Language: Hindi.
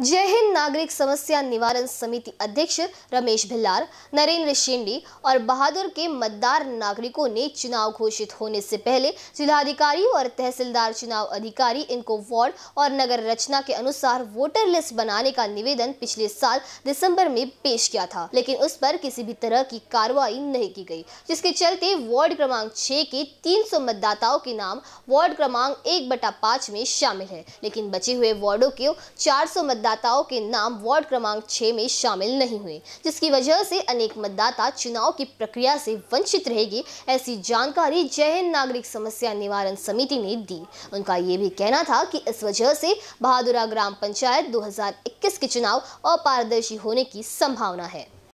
जय हिंद नागरिक समस्या निवारण समिति अध्यक्ष रमेश भिल्लार नरेंद्र शेंडी और बहादुर के मतदार नागरिकों ने चुनाव घोषित होने से पहले जिलाधिकारी और तहसीलदार चुनाव अधिकारी इनको वार्ड और नगर रचना के अनुसार वोटर लिस्ट बनाने का निवेदन पिछले साल दिसंबर में पेश किया था लेकिन उस पर किसी भी तरह की कार्रवाई नहीं की गई जिसके चलते वार्ड क्रमांक छह के तीन मतदाताओं के नाम वार्ड क्रमांक एक बटा पाँच में शामिल है लेकिन बचे हुए वार्डो के चार मतदाता मतदाताओं के नाम वार्ड क्रमांक छः में शामिल नहीं हुए जिसकी वजह से अनेक मतदाता चुनाव की प्रक्रिया से वंचित रहेगी ऐसी जानकारी जय हिंद नागरिक समस्या निवारण समिति ने दी उनका ये भी कहना था कि इस वजह से बहादुरा ग्राम पंचायत 2021 के चुनाव अपारदर्शी होने की संभावना है